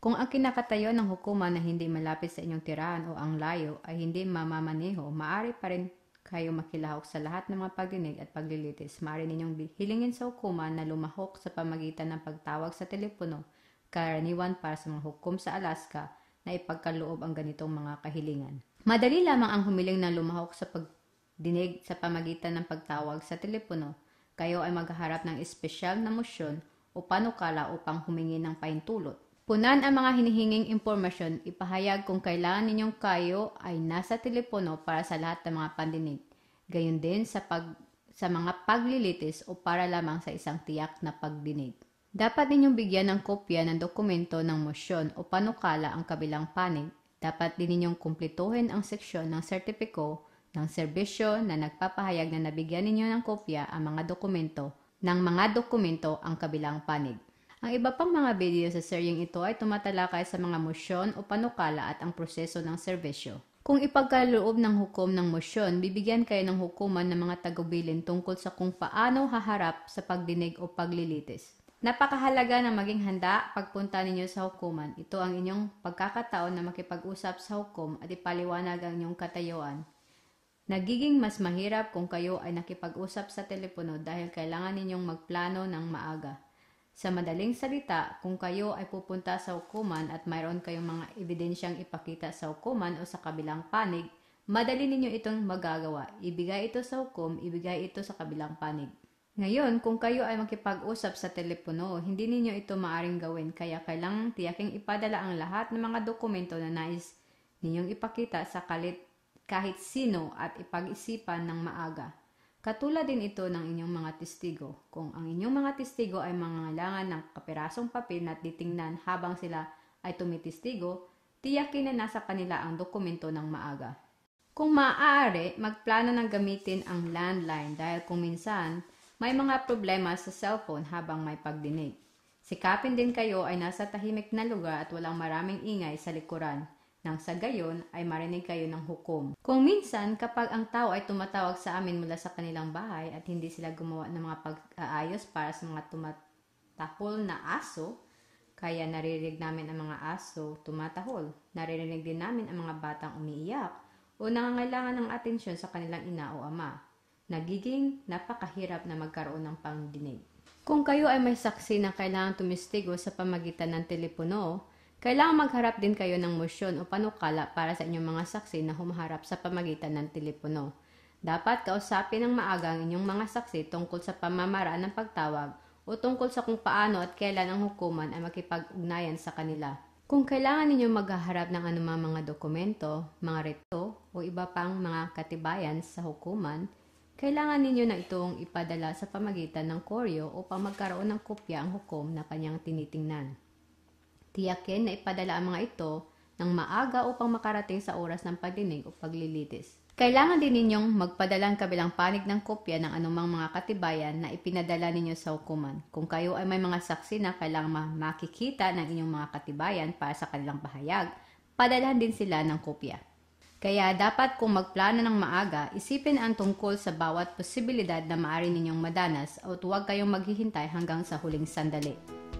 Kung ang kinakatayo ng hukuma na hindi malapit sa inyong tirahan o ang layo ay hindi mamamaneho, maaari pa rin kayo makilahok sa lahat ng mga pagdinig at paglilitis. Maaari ninyong hilingin sa hukuma na lumahok sa pamagitan ng pagtawag sa telepono, karaniwan para sa mga hukom sa Alaska na ipagkaloob ang ganitong mga kahilingan. Madali lamang ang humiling na lumahok sa pagdinig sa pamagitan ng pagtawag sa telepono. Kayo ay maghaharap ng espesyal na motion o panukala upang humingi ng pahintulot Punan ang mga hinihinging impormasyon, ipahayag kung kailangan ninyong kayo ay nasa telepono para sa lahat ng mga pandinig. Gayon din sa pag sa mga paglilitis o para lamang sa isang tiyak na pagdinig. Dapat ninyong bigyan ng kopya ng dokumento ng motion o panukala ang kabilang panig. Dapat din ninyong kumplituhin ang seksyon ng sertipiko ng serbisyo na nagpapahayag na nabigyan ninyo ng kopya ang mga dokumento ng mga dokumento ang kabilang panig. Ang iba pang mga video sa seryeng ito ay tumatalakay sa mga motion o panukala at ang proseso ng serbesyo. Kung ipagkaloob ng hukom ng motion, bibigyan kayo ng hukuman ng mga tagubilin tungkol sa kung paano haharap sa pagdinig o paglilitis. Napakahalaga na maging handa pagpunta ninyo sa hukuman. Ito ang inyong pagkakataon na makipag-usap sa hukom at ipaliwanag ang inyong katayuan. Nagiging mas mahirap kung kayo ay nakipag-usap sa telepono dahil kailangan ninyong magplano ng maaga. Sa madaling salita, kung kayo ay pupunta sa hukuman at mayroon kayong mga ebidensyang ipakita sa hukuman o sa kabilang panig, madali ninyo itong magagawa. Ibigay ito sa hukom, ibigay ito sa kabilang panig. Ngayon, kung kayo ay makipag-usap sa telepono, hindi ninyo ito maaring gawin kaya kailangang tiyaking ipadala ang lahat ng mga dokumento na nais ninyong ipakita sa kalit kahit sino at ipag-isipan ng maaga. Katulad din ito ng inyong mga testigo. Kung ang inyong mga testigo ay mangangailangan ng kapirasong papel na titingnan habang sila ay tumitistigo, tiyakin na nasa kanila ang dokumento ng maaga. Kung maaari, magplano ng gamitin ang landline dahil kung minsan may mga problema sa cellphone habang may pagdinig. Sikapin din kayo ay nasa tahimik na lugar at walang maraming ingay sa likuran nang sa gayon ay marinig kayo ng hukom. Kung minsan, kapag ang tao ay tumatawag sa amin mula sa kanilang bahay at hindi sila gumawa ng mga pag-aayos para sa mga tumatahol na aso, kaya naririnig namin ang mga aso tumatahol. Naririnig din namin ang mga batang umiiyak o nangangailangan ng atensyon sa kanilang ina o ama. Nagiging napakahirap na magkaroon ng pangdinig. Kung kayo ay may saksi na kailangang tumistigo sa pamagitan ng telepono, kailangan magharap din kayo ng motion o panukala para sa inyong mga saksi na humaharap sa pamagitan ng telepono. Dapat kausapin ng maaga ang inyong mga saksi tungkol sa pamamaraan ng pagtawag o tungkol sa kung paano at kailan ang hukuman ay makipag-ugnayan sa kanila. Kung kailangan ninyo maghaharap ng anumang mga dokumento, mga reto o iba pang mga katibayan sa hukuman, kailangan ninyo na itong ipadala sa pamagitan ng koryo upang magkaroon ng kopya ang hukom na kanyang tinitingnan. Tiyakin na ipadala ang mga ito ng maaga upang makarating sa oras ng pagdinig o paglilitis. Kailangan din ninyong magpadala ang kabilang panig ng kopya ng anumang mga katibayan na ipinadala ninyo sa hukuman. Kung kayo ay may mga saksi na kailangang makikita ng inyong mga katibayan para sa kanilang pahayag, padalhan din sila ng kopya. Kaya dapat kung magplano ng maaga, isipin ang tungkol sa bawat posibilidad na maaari ninyong madanas at huwag kayong maghihintay hanggang sa huling sandali.